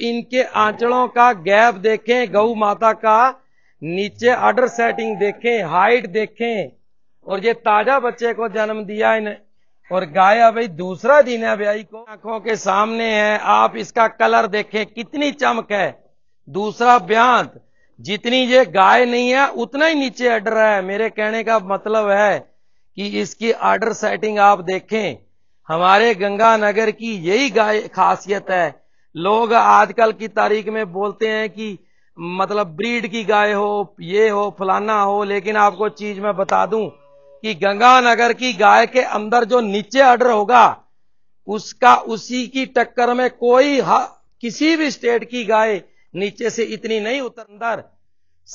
इनके आंचलों का गैप देखें गौ माता का नीचे अडर सेटिंग देखें हाइट देखें और ये ताजा बच्चे को जन्म दिया इन्हें और गाय भाई दूसरा दिन है ब्याई को आंखों के सामने है आप इसका कलर देखें कितनी चमक है दूसरा ब्यांत जितनी ये गाय नहीं है उतना ही नीचे अडर है मेरे कहने का मतलब है कि इसकी आर्डर सेटिंग आप देखें हमारे गंगानगर की यही गाय खासियत है लोग आजकल की तारीख में बोलते हैं कि मतलब ब्रीड की गाय हो ये हो फलाना हो लेकिन आपको चीज मैं बता दूं कि गंगानगर की गाय के अंदर जो नीचे अडर होगा उसका उसी की टक्कर में कोई किसी भी स्टेट की गाय नीचे से इतनी नहीं उतर अंदर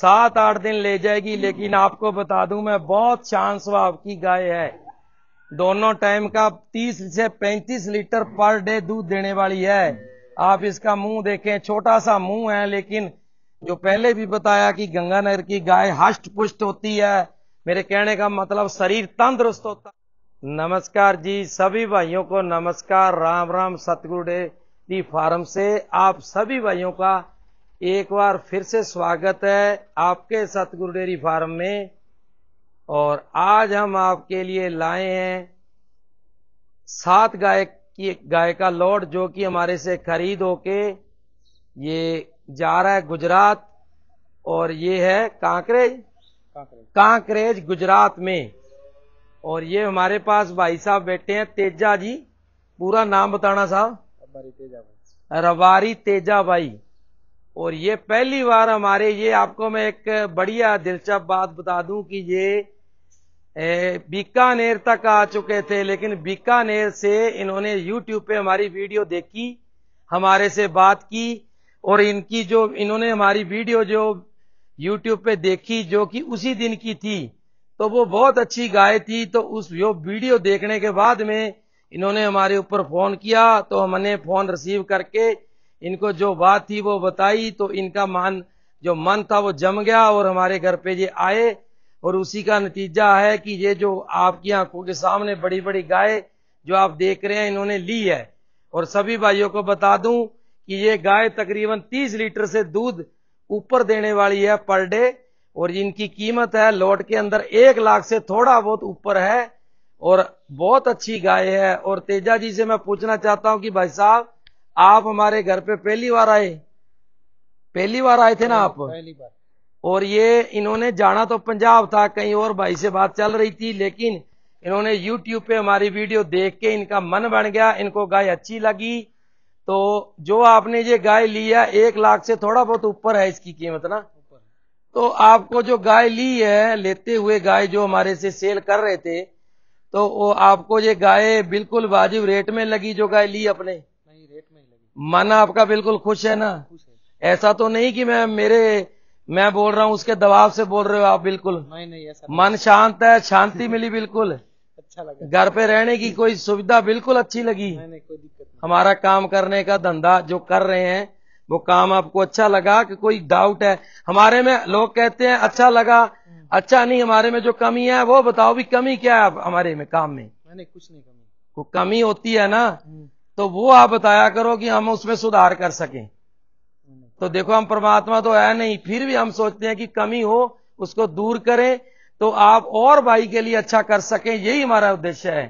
सात आठ दिन ले जाएगी लेकिन आपको बता दूं मैं बहुत शान स्वभाव की गाय है दोनों टाइम का तीस से पैंतीस लीटर पर डे दूध देने वाली है आप इसका मुंह देखें छोटा सा मुंह है लेकिन जो पहले भी बताया कि गंगानगर की गाय हष्ट पुष्ट होती है मेरे कहने का मतलब शरीर तंदुरुस्त होता नमस्कार जी सभी भाइयों को नमस्कार राम राम सतगुरु डेरी फार्म से आप सभी भाइयों का एक बार फिर से स्वागत है आपके सतगुरु डेरी फार्म में और आज हम आपके लिए लाए हैं सात गायक कि गाय का लोड जो कि हमारे से खरीद होके ये जा रहा है गुजरात और ये है कांकरेज कांकरेज गुजरात में और ये हमारे पास भाई साहब बैठे हैं तेजा जी पूरा नाम बताना साहब रवारी तेजा भाई और ये पहली बार हमारे ये आपको मैं एक बढ़िया दिलचस्प बात बता दूं कि ये बीकानेर तक आ चुके थे लेकिन बीकानेर से इन्होंने यूट्यूब पे हमारी वीडियो देखी हमारे से बात की और इनकी जो इन्होंने हमारी वीडियो जो यूट्यूब पे देखी जो कि उसी दिन की थी तो वो बहुत अच्छी गाय थी तो उस यो वीडियो देखने के बाद में इन्होंने हमारे ऊपर फोन किया तो हमने फोन रिसीव करके इनको जो बात थी वो बताई तो इनका मान जो मन था वो जम गया और हमारे घर पे ये आए और उसी का नतीजा है कि ये जो आपकी आंखों के सामने बड़ी बड़ी गाय जो आप देख रहे हैं इन्होंने ली है और सभी भाइयों को बता दूं कि ये गाय तकरीबन 30 लीटर से दूध ऊपर देने वाली है पर डे और इनकी कीमत है लोट के अंदर एक लाख से थोड़ा बहुत ऊपर है और बहुत अच्छी गाय है और तेजा जी से मैं पूछना चाहता हूं कि भाई साहब आप हमारे घर पे पहली बार आए पहली बार आए थे ना आप हाँ, पहली बार और ये इन्होंने जाना तो पंजाब था कहीं और भाई से बात चल रही थी लेकिन इन्होंने यूट्यूब पे हमारी वीडियो देख के इनका मन बन गया इनको गाय अच्छी लगी तो जो आपने ये गाय लिया एक लाख से थोड़ा बहुत ऊपर है इसकी कीमत ना तो आपको जो गाय ली है लेते हुए गाय जो हमारे से सेल कर रहे थे तो वो आपको ये गाय बिल्कुल वाजिब रेट में लगी जो गाय ली अपने नहीं रेट में लगी मन आपका बिल्कुल खुश है ना खुश है। ऐसा तो नहीं कि मैं मेरे मैं बोल रहा हूँ उसके दबाव से बोल रहे हो आप बिल्कुल नहीं नहीं ऐसा मन शांत है शांति मिली बिल्कुल अच्छा लगा घर पे रहने की कोई सुविधा बिल्कुल अच्छी लगी नहीं, नहीं, कोई दिक्कत नहीं। हमारा काम करने का धंधा जो कर रहे हैं वो काम आपको अच्छा लगा कि कोई डाउट है हमारे में लोग कहते हैं अच्छा लगा हम्म। अच्छा नहीं हमारे में जो कमी है वो बताओ भी कमी क्या है हमारे में काम में नहीं कुछ नहीं कमी कमी होती है ना हम्म। तो वो आप बताया करो कि हम उसमें सुधार कर सकें तो देखो हम परमात्मा तो है नहीं फिर भी हम सोचते हैं कि कमी हो उसको दूर करें तो आप और भाई के लिए अच्छा कर सकें यही हमारा उद्देश्य है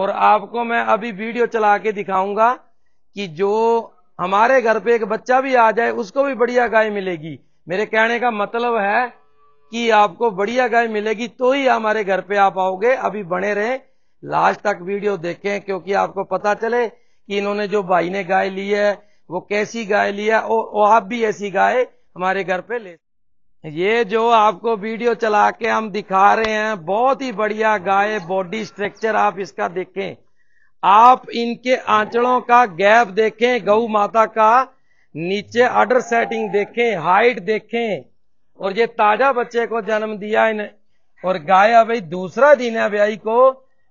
और आपको मैं अभी वीडियो चला के दिखाऊंगा कि जो हमारे घर पे एक बच्चा भी आ जाए उसको भी बढ़िया गाय मिलेगी मेरे कहने का मतलब है कि आपको बढ़िया गाय मिलेगी तो ही हमारे घर पे आप आओगे अभी बने रहे लास्ट तक वीडियो देखें क्योंकि आपको पता चले कि इन्होंने जो भाई ने गाय ली है वो कैसी गाय लिया ओ, ओ आप भी ऐसी गाय हमारे घर पे ले ये जो आपको वीडियो चला के हम दिखा रहे हैं बहुत ही बढ़िया गाय बॉडी स्ट्रक्चर आप इसका देखें आप इनके आंचड़ों का गैप देखें गऊ माता का नीचे अडर सेटिंग देखें हाइट देखें और ये ताजा बच्चे को जन्म दिया इन्हें और गाय अभी दूसरा दिन है ब्याई को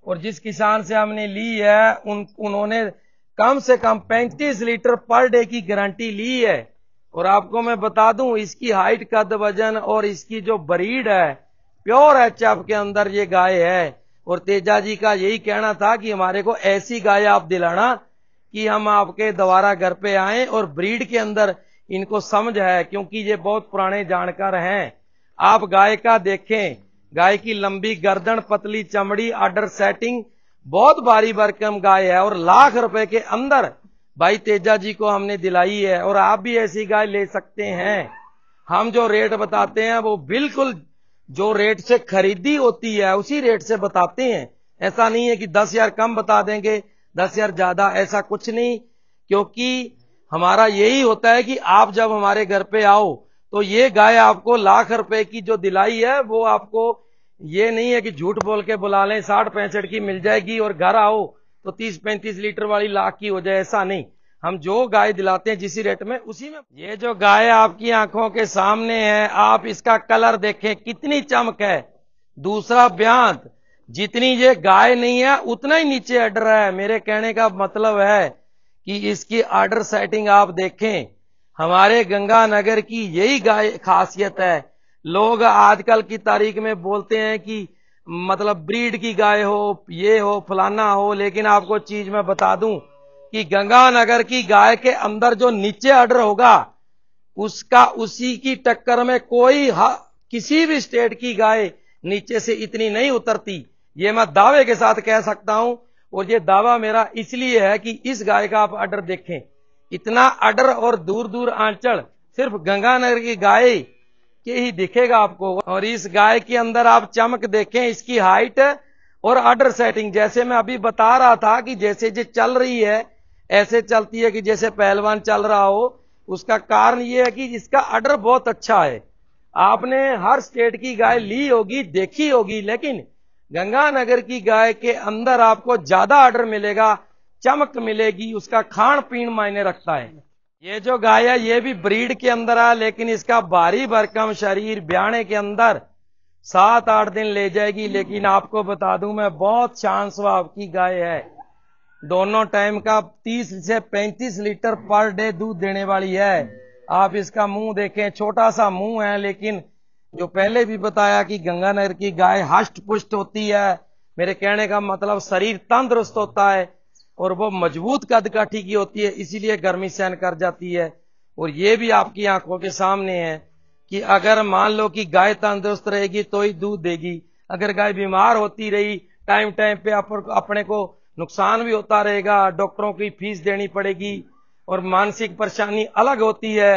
और जिस किसान से हमने ली है उन उन्होंने कम से कम 35 लीटर पर डे की गारंटी ली है और आपको मैं बता दूं इसकी हाइट कद वजन और इसकी जो ब्रीड है प्योर एच एफ के अंदर ये गाय है और तेजा जी का यही कहना था कि हमारे को ऐसी गाय आप दिलाना कि हम आपके दोबारा घर पे आए और ब्रीड के अंदर इनको समझ है क्योंकि ये बहुत पुराने जानकार हैं आप गाय का देखें गाय की लंबी गर्दन पतली चमड़ी आर्डर सेटिंग बहुत भारी भरकम गाय है और लाख रुपए के अंदर भाई तेजा जी को हमने दिलाई है और आप भी ऐसी गाय ले सकते हैं हम जो रेट बताते हैं वो बिल्कुल जो रेट से खरीदी होती है उसी रेट से बताते हैं ऐसा नहीं है कि दस हजार कम बता देंगे दस हजार ज्यादा ऐसा कुछ नहीं क्योंकि हमारा यही होता है कि आप जब हमारे घर पे आओ तो ये गाय आपको लाख रुपए की जो दिलाई है वो आपको ये नहीं है कि झूठ बोल के बुला लें साठ पैंसठ की मिल जाएगी और घर आओ तो तीस पैंतीस लीटर वाली लाख की हो जाए ऐसा नहीं हम जो गाय दिलाते हैं जिस रेट में उसी में ये जो गाय आपकी आंखों के सामने है आप इसका कलर देखें कितनी चमक है दूसरा ब्यांत जितनी ये गाय नहीं है उतना ही नीचे अडर है मेरे कहने का मतलब है कि इसकी आर्डर सेटिंग आप देखें हमारे गंगानगर की यही गाय खासियत है लोग आजकल की तारीख में बोलते हैं कि मतलब ब्रीड की गाय हो ये हो फलाना हो लेकिन आपको चीज मैं बता दूं कि गंगानगर की गाय के अंदर जो नीचे अडर होगा उसका उसी की टक्कर में कोई किसी भी स्टेट की गाय नीचे से इतनी नहीं उतरती ये मैं दावे के साथ कह सकता हूं और ये दावा मेरा इसलिए है कि इस गाय का आप अडर देखें इतना अडर और दूर दूर आंचल सिर्फ गंगानगर की गाय के ही दिखेगा आपको और इस गाय के अंदर आप चमक देखें इसकी हाइट और अडर सेटिंग जैसे मैं अभी बता रहा था कि जैसे जो चल रही है ऐसे चलती है कि जैसे पहलवान चल रहा हो उसका कारण ये है कि इसका अडर बहुत अच्छा है आपने हर स्टेट की गाय ली होगी देखी होगी लेकिन गंगानगर की गाय के अंदर आपको ज्यादा आर्डर मिलेगा चमक मिलेगी उसका खान पीन मायने रखता है ये जो गाय है ये भी ब्रीड के अंदर आ लेकिन इसका भारी भरकम शरीर ब्याने के अंदर सात आठ दिन ले जाएगी लेकिन आपको बता दूं मैं बहुत शांत स्वभाव की गाय है दोनों टाइम का 30 से 35 लीटर पर डे दूध देने वाली है आप इसका मुंह देखें छोटा सा मुंह है लेकिन जो पहले भी बताया कि गंगानगर की गाय हष्ट पुष्ट होती है मेरे कहने का मतलब शरीर तंदुरुस्त होता है और वो मजबूत कद काठी की होती है इसीलिए गर्मी सहन कर जाती है और ये भी आपकी आंखों के सामने है कि अगर मान लो कि गाय तंदुरुस्त रहेगी तो ही दूध देगी अगर गाय बीमार होती रही टाइम टाइम पे अपने को नुकसान भी होता रहेगा डॉक्टरों की फीस देनी पड़ेगी और मानसिक परेशानी अलग होती है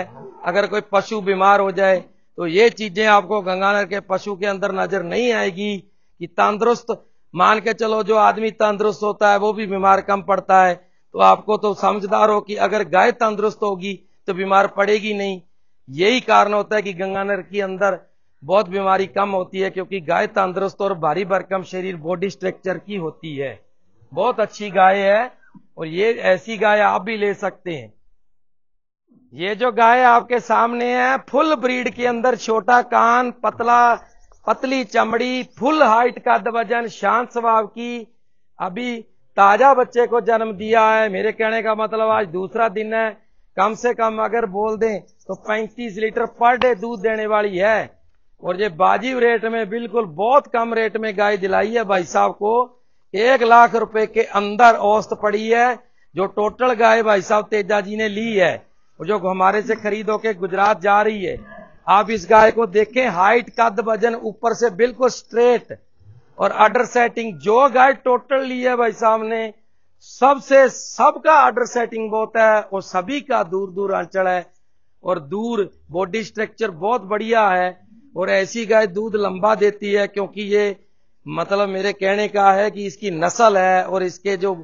अगर कोई पशु बीमार हो जाए तो ये चीजें आपको गंगानगर के पशु के अंदर नजर नहीं आएगी कि तंदुरुस्त मान के चलो जो आदमी तंदुरुस्त होता है वो भी बीमार कम पड़ता है तो आपको तो समझदार हो कि अगर गाय तंदुरुस्त होगी तो बीमार पड़ेगी नहीं यही कारण होता है कि गंगानगर के अंदर बहुत बीमारी कम होती है क्योंकि गाय तंदुरुस्त और भारी भरकम शरीर बॉडी स्ट्रक्चर की होती है बहुत अच्छी गाय है और ये ऐसी गाय आप भी ले सकते हैं ये जो गाय आपके सामने है फुल ब्रीड के अंदर छोटा कान पतला पतली चमड़ी फुल हाइट कद वजन शांत स्वभाव की अभी ताजा बच्चे को जन्म दिया है मेरे कहने का मतलब आज दूसरा दिन है कम से कम अगर बोल दें तो 35 लीटर पर डे दूध देने वाली है और ये बाजीव रेट में बिल्कुल बहुत कम रेट में गाय दिलाई है भाई साहब को एक लाख रुपए के अंदर औसत पड़ी है जो टोटल गाय भाई साहब तेजा जी ने ली है और जो हमारे से खरीद के गुजरात जा रही है आप इस गाय को देखें हाइट कद वजन ऊपर से बिल्कुल स्ट्रेट और अडर सेटिंग जो गाय टोटल ली है भाई साहब ने सबसे सबका अडर सेटिंग बहुत है और सभी का दूर दूर अंचल है और दूर बॉडी स्ट्रक्चर बहुत बढ़िया है और ऐसी गाय दूध लंबा देती है क्योंकि ये मतलब मेरे कहने का है कि इसकी नस्ल है और इसके जो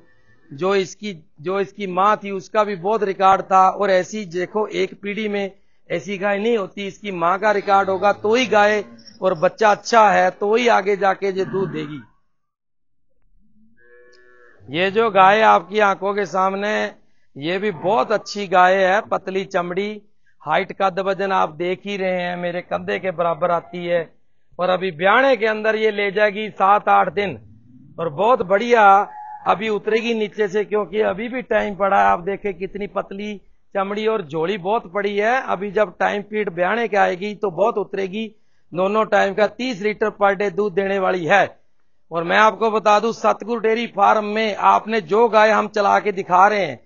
जो इसकी जो इसकी माँ थी उसका भी बहुत रिकॉर्ड था और ऐसी देखो एक पीढ़ी में ऐसी गाय नहीं होती इसकी माँ का रिकॉर्ड होगा तो ही गाय और बच्चा अच्छा है तो ही आगे जाके ये दूध देगी ये जो गाय आपकी आंखों के सामने ये भी बहुत अच्छी गाय है पतली चमड़ी हाइट का वजन आप देख ही रहे हैं मेरे कंधे के बराबर आती है और अभी ब्याणे के अंदर ये ले जाएगी सात आठ दिन और बहुत बढ़िया अभी उतरेगी नीचे से क्योंकि अभी भी टाइम पड़ा है आप देखे कितनी पतली चमड़ी और झोली बहुत पड़ी है अभी जब टाइम पीरियड ब्याने के आएगी तो बहुत उतरेगी दोनों टाइम का तीस लीटर पर डे दूध देने वाली है और मैं आपको बता दूं सतगुरु डेयरी फार्म में आपने जो गाय हम चला के दिखा रहे हैं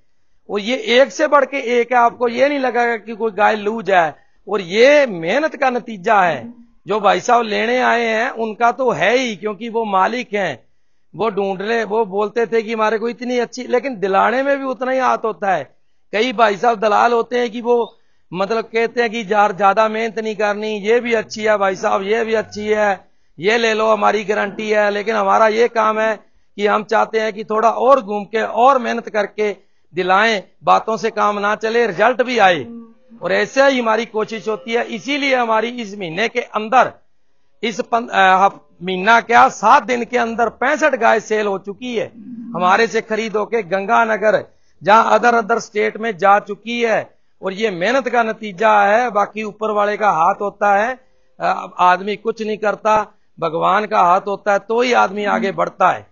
और ये एक से बढ़ के एक है आपको ये नहीं लगेगा कि कोई गाय लूज है और ये मेहनत का नतीजा है जो भाई साहब लेने आए हैं उनका तो है ही क्योंकि वो मालिक है वो ढूंढ रहे वो बोलते थे कि हमारे को इतनी अच्छी लेकिन दिलाने में भी उतना ही हाथ होता है कई भाई साहब दलाल होते हैं कि वो मतलब कहते हैं कि ज्यादा मेहनत नहीं करनी ये भी अच्छी है भाई साहब ये भी अच्छी है ये ले लो हमारी गारंटी है लेकिन हमारा ये काम है कि हम चाहते हैं कि थोड़ा और घूम के और मेहनत करके दिलाएं बातों से काम ना चले रिजल्ट भी आए और ऐसे ही हमारी कोशिश होती है इसीलिए हमारी इस महीने के अंदर इस महीना क्या सात दिन के अंदर पैंसठ गाय सेल हो चुकी है हमारे से खरीद होके गंगानगर जहां अदर अदर स्टेट में जा चुकी है और ये मेहनत का नतीजा है बाकी ऊपर वाले का हाथ होता है आदमी कुछ नहीं करता भगवान का हाथ होता है तो ही आदमी आगे बढ़ता है